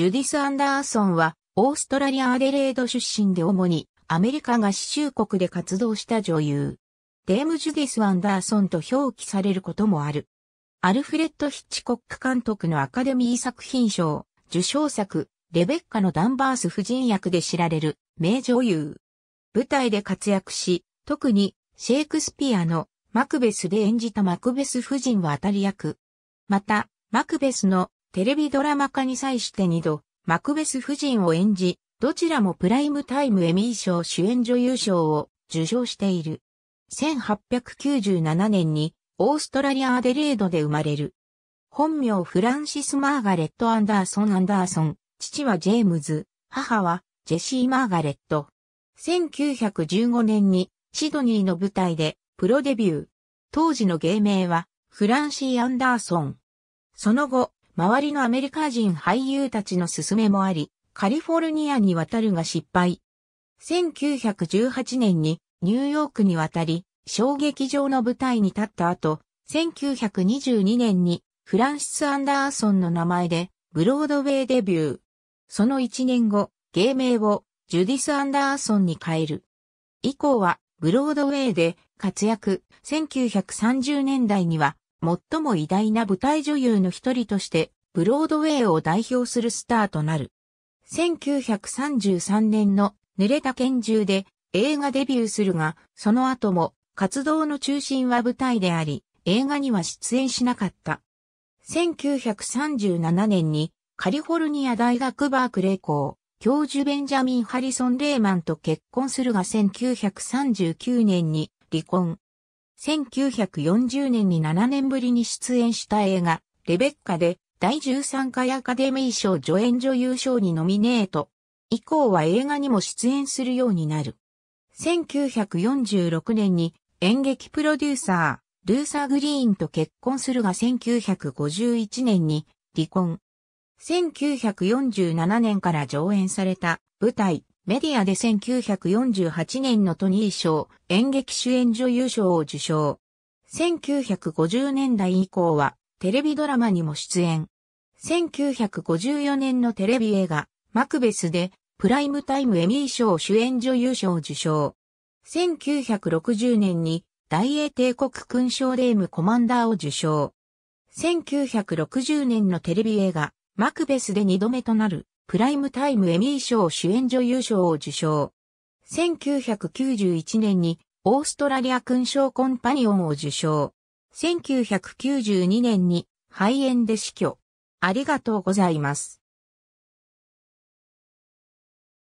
ジュディス・アンダーソンは、オーストラリア・アデレード出身で主に、アメリカ合衆国で活動した女優。デーム・ジュディス・アンダーソンと表記されることもある。アルフレッド・ヒッチコック監督のアカデミー作品賞、受賞作、レベッカのダンバース夫人役で知られる名女優。舞台で活躍し、特にシェイクスピアのマクベスで演じたマクベス夫人は当たり役。また、マクベスのテレビドラマ化に際して2度、マクベス夫人を演じ、どちらもプライムタイムエミー賞主演女優賞を受賞している。1897年にオーストラリア・アデレードで生まれる。本名フランシス・マーガレット・アンダーソン・アンダーソン、父はジェームズ、母はジェシー・マーガレット。1915年にシドニーの舞台でプロデビュー。当時の芸名はフランシー・アンダーソン。その後、周りのアメリカ人俳優たちの勧めもあり、カリフォルニアに渡るが失敗。1918年にニューヨークに渡り、小劇場の舞台に立った後、1922年にフランシス・アンダーソンの名前でブロードウェイデビュー。その1年後、芸名をジュディス・アンダーソンに変える。以降はブロードウェイで活躍、1930年代には最も偉大な舞台女優の一人として、ブロードウェイを代表するスターとなる。1933年の濡れた拳銃で映画デビューするが、その後も活動の中心は舞台であり、映画には出演しなかった。1937年にカリフォルニア大学バークレー校教授ベンジャミン・ハリソン・レーマンと結婚するが1939年に離婚。1940年に7年ぶりに出演した映画、レベッカで第13回アカデミー賞助演女優賞にノミネート。以降は映画にも出演するようになる。1946年に演劇プロデューサー、ルーサー・グリーンと結婚するが1951年に離婚。1947年から上演された舞台、メディアで1948年のトニー賞、演劇主演女優賞を受賞。1950年代以降は、テレビドラマにも出演。1954年のテレビ映画、マクベスで、プライムタイムエミー賞主演女優賞を受賞。1960年に、大英帝国勲章レームコマンダーを受賞。1960年のテレビ映画、マクベスで2度目となるプライムタイムエミー賞主演女優賞を受賞。1991年にオーストラリア勲章コンパニオンを受賞。1992年に肺炎で死去。ありがとうございます。